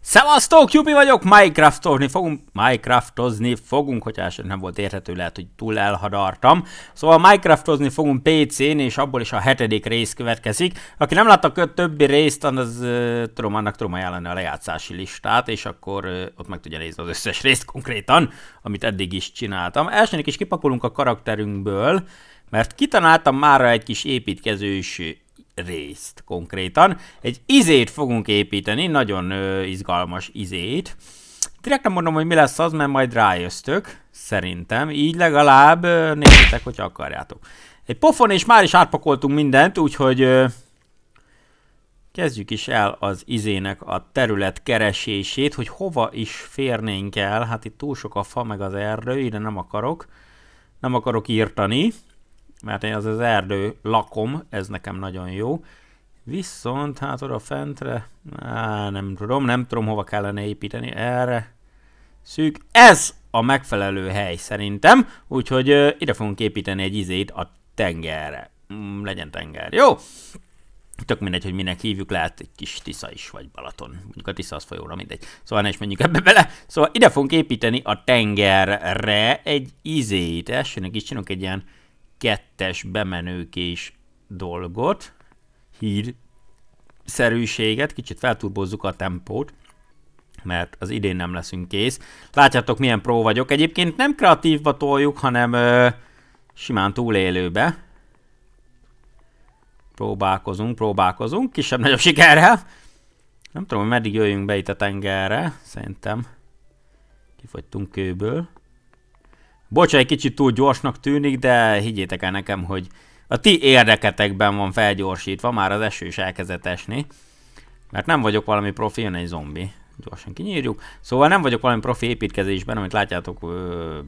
Szevasztok, Jubi vagyok, Minecraftozni fogunk, Minecraftozni fogunk, hogyha első nem volt érthető, lehet, hogy túl elhadartam. Szóval Minecraftozni fogunk PC-n, és abból is a hetedik rész következik. Aki nem látta a többi részt, az uh, tudom, annak tudom ajánlani a lejátszási listát, és akkor uh, ott meg tudja nézni az összes részt konkrétan, amit eddig is csináltam. Elsőnek is kipakolunk a karakterünkből, mert kitanáltam már egy kis építkezős részt konkrétan. Egy izét fogunk építeni, nagyon ö, izgalmas izét. Direkt nem mondom, hogy mi lesz az, mert majd rájöztök, szerintem. Így legalább nézzétek, hogy akarjátok. Egy pofon, és már is átpakoltunk mindent, úgyhogy ö, kezdjük is el az izének a terület keresését, hogy hova is férnénk el. Hát itt túl sok a fa, meg az erdő, ide nem akarok. Nem akarok írtani mert én az az erdő lakom, ez nekem nagyon jó. Viszont hát oda fentre, á, nem tudom, nem tudom hova kellene építeni, erre szűk. Ez a megfelelő hely szerintem, úgyhogy ö, ide fogunk építeni egy izét a tengerre. Mm, legyen tenger, jó? Tök mindegy, hogy minek hívjuk, lehet egy kis Tisza is, vagy Balaton. Mondjuk a Tisza az folyóra, mindegy. Szóval ne is menjünk ebbe bele. Szóval ide fogunk építeni a tengerre egy izét. Elsőnek is csinálunk egy ilyen kettes bemenőkés dolgot, hír szerűséget, kicsit felturbozzuk a tempót, mert az idén nem leszünk kész. Látjátok, milyen pró vagyok. Egyébként nem kreatívba toljuk, hanem ö, simán túlélőbe. Próbálkozunk, próbálkozunk, kisebb-nagyobb sikerrel. Nem tudom, hogy meddig jöjjünk be itt a tengerre, szerintem kifogytunk kőből. Bocs, egy kicsit túl gyorsnak tűnik, de higgyétek el nekem, hogy a ti érdeketekben van felgyorsítva, már az eső is elkezdett esni. Mert nem vagyok valami profi, jön egy zombi. Gyorsan kinyírjuk. Szóval nem vagyok valami profi építkezésben, amit látjátok,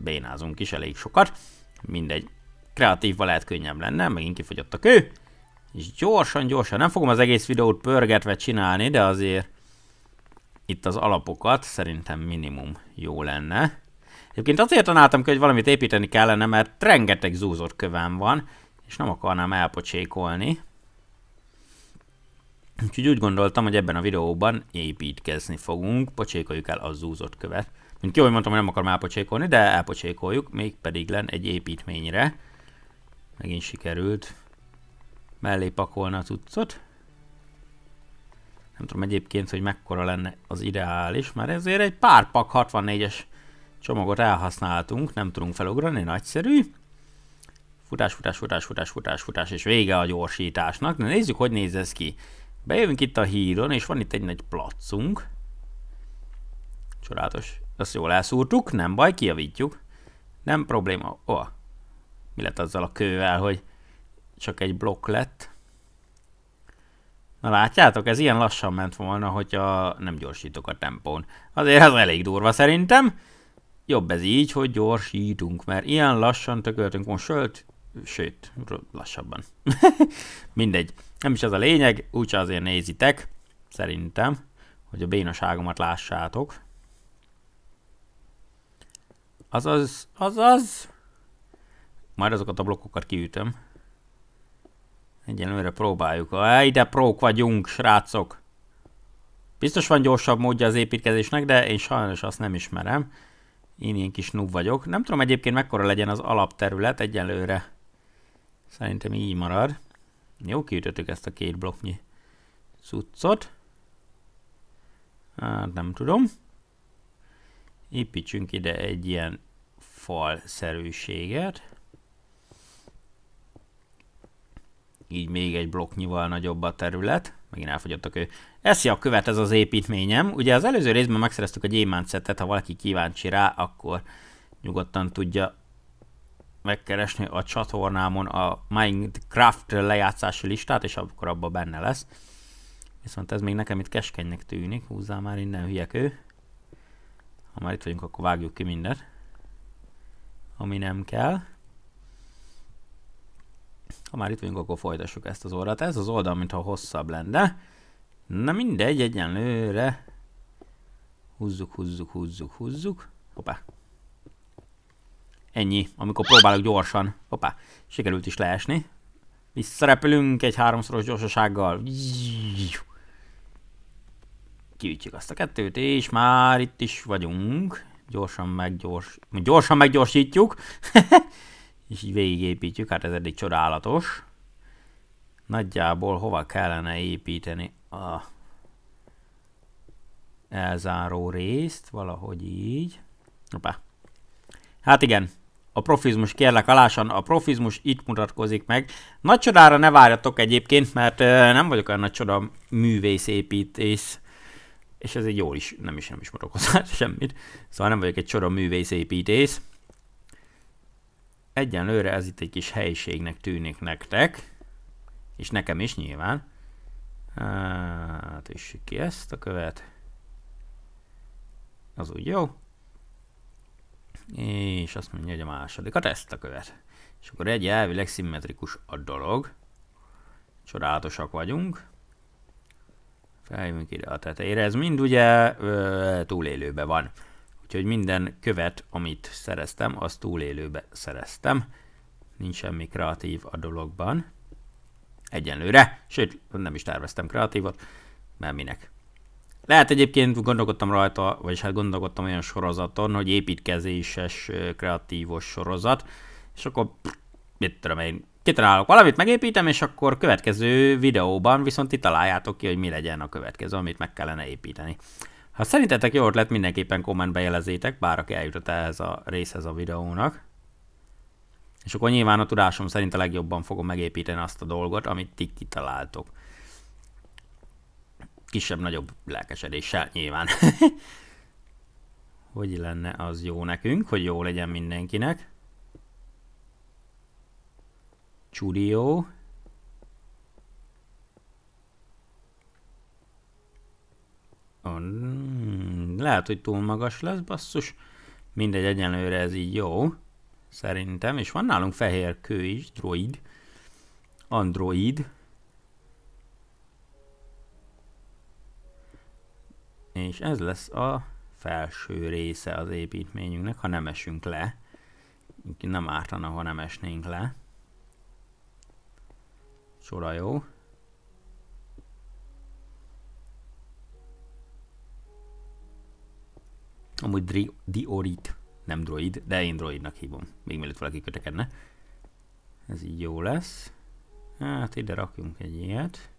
bénázunk is elég sokat. Mindegy. Kreatívba lehet könnyebb lenne, megint kifogyott a kő. És gyorsan, gyorsan, nem fogom az egész videót pörgetve csinálni, de azért itt az alapokat szerintem minimum jó lenne. Egyébként azért tanáltam ki, hogy valamit építeni kellene, mert rengeteg zúzott kövem van, és nem akarnám elpocsékolni. Úgyhogy úgy gondoltam, hogy ebben a videóban építkezni fogunk, pocsékoljuk el a zúzott követ. Mint ki, hogy mondtam, hogy nem akarom elpocsékolni, de elpocsékoljuk, pedig len egy építményre. Megint sikerült mellé pakolni a cuccot. Nem tudom egyébként, hogy mekkora lenne az ideális, mert ezért egy pár pak 64-es Csomagot elhasználtunk, nem tudunk felugrani, nagyszerű. Futás, futás, futás, futás, futás, futás, és vége a gyorsításnak. Na nézzük, hogy néz ez ki. Bejövünk itt a hídon, és van itt egy nagy placunk. Csodálatos. Azt jól elszúrtuk, nem baj, kijavítjuk. Nem probléma. Oh. Mi lett azzal a kővel, hogy csak egy blokk lett? Na látjátok, ez ilyen lassan ment volna, hogyha nem gyorsítok a tempón. Azért az elég durva szerintem jobb ez így, hogy gyorsítunk, mert ilyen lassan tököltünk most sőt, sőt, lassabban. Mindegy, nem is ez a lényeg, úgyse azért nézitek, szerintem, hogy a bénaságomat lássátok. Azaz, azaz, majd azokat a blokkokat kiütöm. Egyelőre próbáljuk. Ej, de prók vagyunk, srácok! Biztos van gyorsabb módja az építkezésnek, de én sajnos azt nem ismerem. Én ilyen kis nub vagyok. Nem tudom egyébként mekkora legyen az alapterület egyelőre. Szerintem így marad. Jó, kiütöttük ezt a két blokknyi cuccot. Hát nem tudom. Építsünk ide egy ilyen falszerűséget. Így még egy blokknyival nagyobb a terület. Megint elfogyottak a Eszi a követ ez az építményem. Ugye az előző részben megszereztük a gyémánt ha valaki kíváncsi rá, akkor nyugodtan tudja megkeresni a csatornámon a Minecraft lejátszási listát, és akkor abban benne lesz. Viszont ez még nekem itt keskenynek tűnik, húzzál már innen hülyek ő. Ha már itt vagyunk, akkor vágjuk ki mindent, ami nem kell. Ha már itt vagyunk, akkor folytassuk ezt az oldalt. Ez az oldal, mintha hosszabb lenne. Na mindegy, egyenlőre. Húzzuk, húzzuk, húzzuk, húzzuk. Hoppá. Ennyi, amikor próbálok gyorsan. Hoppá, sikerült is leesni. Visszarepülünk egy háromszoros gyorsasággal. Kiütjük azt a kettőt, és már itt is vagyunk. Gyorsan meggyors... Gyorsan meggyorsítjuk. és így végigépítjük, hát ez eddig csodálatos. Nagyjából hova kellene építeni a elzáró részt, valahogy így. Opa. Hát igen, a profizmus kérlek alásan, a profizmus itt mutatkozik meg. Nagy csodára ne várjatok egyébként, mert nem vagyok olyan nagy csoda művész építész, és ez egy jó is, nem is nem is mondok semmit, szóval nem vagyok egy csoda művész építész egyenlőre ez itt egy kis helyiségnek tűnik nektek, és nekem is nyilván. Hát, is ki ezt a követ. Az úgy jó. És azt mondja, hogy a másodikat ezt a követ. És akkor egy elvileg szimmetrikus a dolog. Csodálatosak vagyunk. Feljövünk ide a tetejére. Ez mind ugye ö, túlélőbe van. Úgyhogy minden követ, amit szereztem, azt túlélőbe szereztem. Nincs semmi kreatív a dologban. Egyenlőre, sőt, nem is terveztem kreatívot, mert minek. Lehet egyébként gondolkodtam rajta, vagyis hát gondolkodtam olyan sorozaton, hogy építkezéses, kreatívos sorozat, és akkor, mit tudom én, kitalálok valamit, megépítem, és akkor következő videóban viszont itt találjátok ki, hogy mi legyen a következő, amit meg kellene építeni. Ha szerintetek jó ötlet, mindenképpen kommentbe jelezétek, bár aki eljutott ehhez a részhez a videónak. És akkor nyilván a tudásom szerint a legjobban fogom megépíteni azt a dolgot, amit ti kitaláltok. Kisebb-nagyobb lelkesedéssel nyilván. hogy lenne az jó nekünk, hogy jó legyen mindenkinek. Csurió. On. Lehet, hogy túl magas lesz, basszus. Mindegy, egyenlőre ez így jó. Szerintem. És van nálunk fehér kő is, droid. Android. És ez lesz a felső része az építményünknek, ha nem esünk le. Nem ártana, ha nem esnénk le. Sora jó. Amúgy dri- Diorit, nem droid, de én droidnak hívom, még mielőtt valaki kötekedne. Ez így jó lesz. Hát ide rakjunk egy ilyet.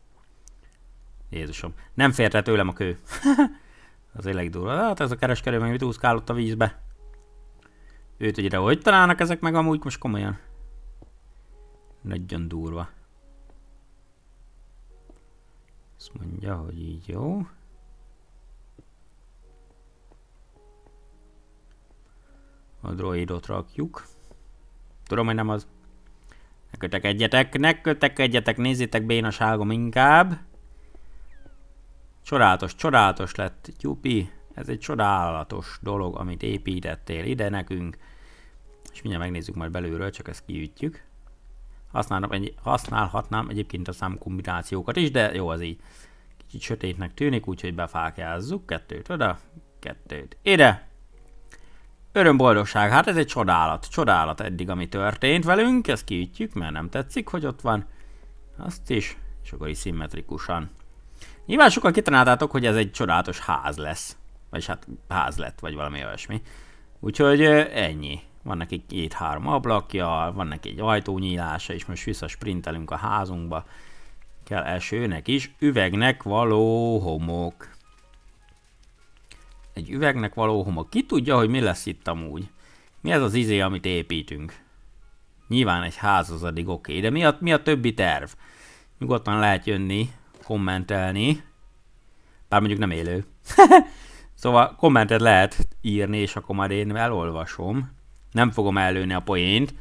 Jézusom, nem fért le tőlem a kő. az elég durva. Hát ez a kereskedő meg mit a vízbe. Őt ugye hogy találnak ezek meg amúgy most komolyan? Nagyon durva. Azt mondja, hogy így jó. A droidot rakjuk. Tudom, hogy nem az. Ne egyetek, ne egyetek, nézzétek bénaságom inkább. Csodálatos, csodálatos lett, Tyupi. Ez egy csodálatos dolog, amit építettél ide nekünk. És mindjárt megnézzük majd belülről, csak ezt kiütjük. Használhatnám, egy, használhatnám egyébként a számkombinációkat is, de jó az így. Kicsit sötétnek tűnik, úgyhogy befákjázzuk. Kettőt oda, kettőt ide boldogság. hát ez egy csodálat, csodálat eddig, ami történt velünk, ezt kiütjük, mert nem tetszik, hogy ott van. Azt is, és akkor is szimmetrikusan. Nyilván sokan kitanáltátok, hogy ez egy csodálatos ház lesz. Vagyis hát ház lett, vagy valami olyasmi. Úgyhogy ennyi. Van neki két-három ablakja, van neki egy ajtónyílása, és most visszasprintelünk a házunkba. Kell elsőnek is, üvegnek való homok egy üvegnek való homok. Ki tudja, hogy mi lesz itt amúgy? Mi ez az izé, amit építünk? Nyilván egy ház az addig oké, okay, de mi a, mi a többi terv? Nyugodtan lehet jönni, kommentelni. Bár mondjuk nem élő. szóval kommentet lehet írni, és akkor majd én elolvasom. Nem fogom előni a poént.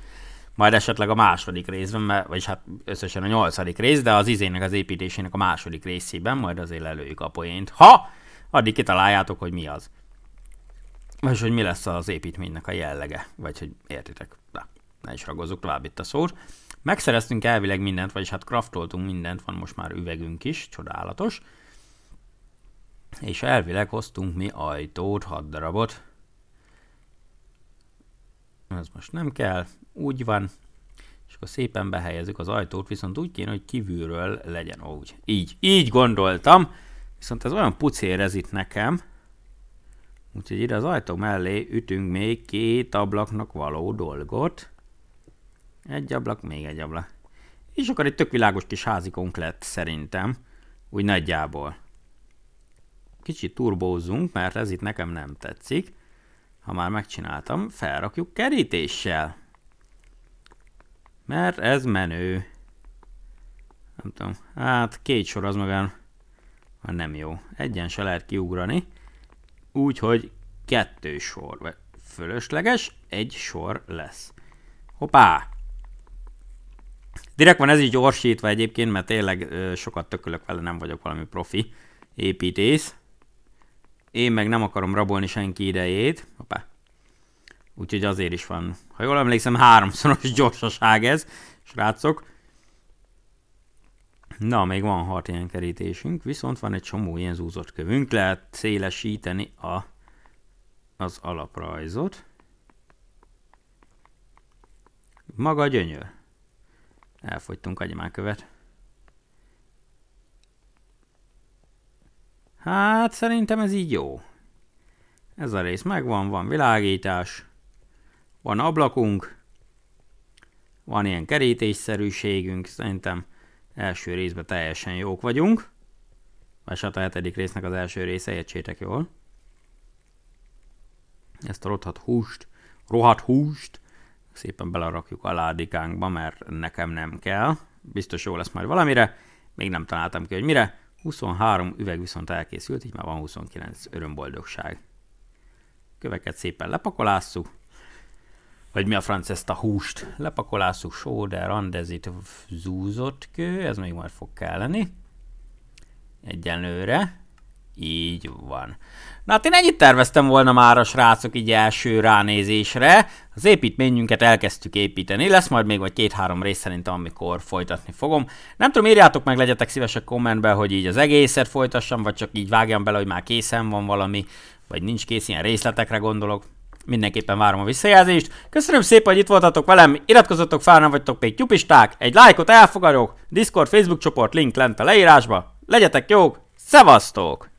Majd esetleg a második részben, mert, vagyis hát összesen a nyolcadik rész, de az izének az építésének a második részében majd azért lelőjük a poént. Ha! addig kitaláljátok, hogy mi az. És hogy mi lesz az építménynek a jellege, vagy hogy értitek. Na, ne is ragozzuk tovább itt a szót. Megszereztünk elvileg mindent, vagyis hát kraftoltunk mindent, van most már üvegünk is, csodálatos. És elvileg hoztunk mi ajtót, hat darabot. Ez most nem kell, úgy van. És akkor szépen behelyezzük az ajtót, viszont úgy kéne, hogy kívülről legyen úgy. Így, így gondoltam. Viszont ez olyan pucér ez itt nekem, úgyhogy ide az ajtó mellé ütünk még két ablaknak való dolgot. Egy ablak, még egy ablak. És akkor egy tök világos kis házikunk lett szerintem, úgy nagyjából. Kicsit turbózunk, mert ez itt nekem nem tetszik. Ha már megcsináltam, felrakjuk kerítéssel. Mert ez menő. Nem tudom, hát két sor az magán ha nem jó. Egyen se lehet kiugrani. Úgyhogy kettő sor. Vagy fölösleges, egy sor lesz. Hoppá! Direkt van ez így gyorsítva egyébként, mert tényleg ö, sokat tökölök vele, nem vagyok valami profi építész. Én meg nem akarom rabolni senki idejét. Hoppá. Úgyhogy azért is van, ha jól emlékszem, háromszoros gyorsaság ez, srácok. Na, még van hat ilyen kerítésünk, viszont van egy csomó ilyen zúzott kövünk, lehet szélesíteni a, az alaprajzot. Maga a gyönyör. Elfogytunk követ. Hát, szerintem ez így jó. Ez a rész megvan, van világítás, van ablakunk, van ilyen kerítésszerűségünk, szerintem első részben teljesen jók vagyunk. Vagy hát a hetedik résznek az első része, értsétek jól. Ezt a rothat húst, rohadt húst szépen belerakjuk a ládikánkba, mert nekem nem kell. Biztos jó lesz majd valamire. Még nem találtam ki, hogy mire. 23 üveg viszont elkészült, így már van 29 örömboldogság. Köveket szépen lepakolásszuk vagy mi a franc ezt a húst. Lepakolászuk sóder, andezit, zúzott kő, ez még majd fog kelleni. Egyenlőre. Így van. Na hát én ennyit terveztem volna már a srácok így első ránézésre. Az építményünket elkezdtük építeni, lesz majd még vagy két-három rész szerintem, amikor folytatni fogom. Nem tudom, írjátok meg, legyetek szívesek kommentben, hogy így az egészet folytassam, vagy csak így vágjam bele, hogy már készen van valami, vagy nincs kész, ilyen részletekre gondolok. Mindenképpen várom a visszajelzést. Köszönöm szépen, hogy itt voltatok velem, iratkozzatok fel, nem vagytok még tyupisták, egy lájkot elfogadok, Discord, Facebook csoport, link lent a leírásba. Legyetek jók, szevasztok!